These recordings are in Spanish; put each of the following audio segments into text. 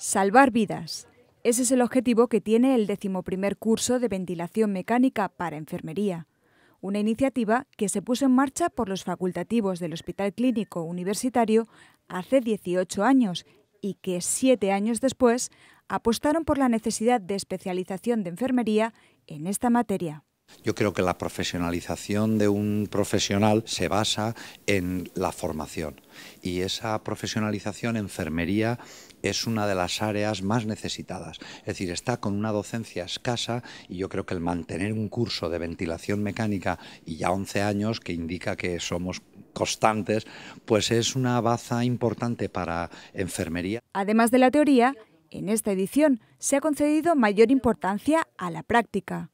Salvar vidas. Ese es el objetivo que tiene el decimoprimer curso de ventilación mecánica para enfermería, una iniciativa que se puso en marcha por los facultativos del Hospital Clínico Universitario hace 18 años y que siete años después apostaron por la necesidad de especialización de enfermería en esta materia. Yo creo que la profesionalización de un profesional se basa en la formación y esa profesionalización enfermería es una de las áreas más necesitadas. Es decir, está con una docencia escasa y yo creo que el mantener un curso de ventilación mecánica y ya 11 años, que indica que somos constantes, pues es una baza importante para enfermería. Además de la teoría, en esta edición se ha concedido mayor importancia a la práctica.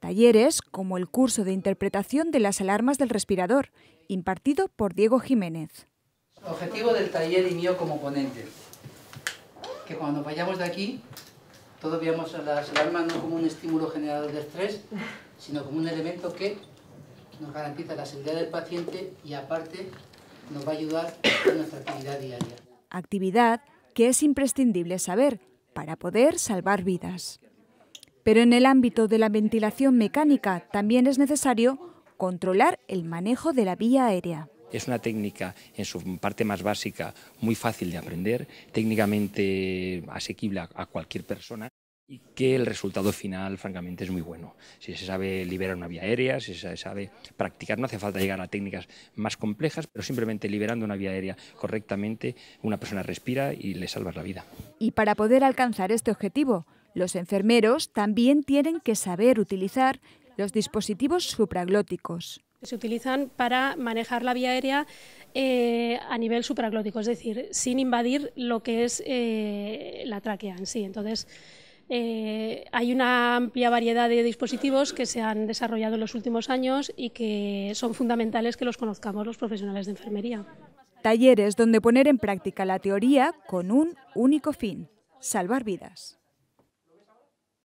Talleres como el curso de interpretación de las alarmas del respirador, impartido por Diego Jiménez. Objetivo del taller y mío como ponente, que cuando vayamos de aquí, todos veamos las alarmas no como un estímulo generador de estrés, sino como un elemento que nos garantiza la seguridad del paciente y aparte nos va a ayudar en nuestra actividad diaria. Actividad que es imprescindible saber para poder salvar vidas. Pero en el ámbito de la ventilación mecánica también es necesario controlar el manejo de la vía aérea. Es una técnica en su parte más básica muy fácil de aprender, técnicamente asequible a cualquier persona y que el resultado final, francamente, es muy bueno. Si se sabe liberar una vía aérea, si se sabe practicar, no hace falta llegar a técnicas más complejas, pero simplemente liberando una vía aérea correctamente, una persona respira y le salvas la vida. Y para poder alcanzar este objetivo, los enfermeros también tienen que saber utilizar los dispositivos supraglóticos. Se utilizan para manejar la vía aérea eh, a nivel supraglótico, es decir, sin invadir lo que es eh, la tráquea en sí. Entonces, eh, hay una amplia variedad de dispositivos que se han desarrollado en los últimos años y que son fundamentales que los conozcamos los profesionales de enfermería. Talleres donde poner en práctica la teoría con un único fin, salvar vidas.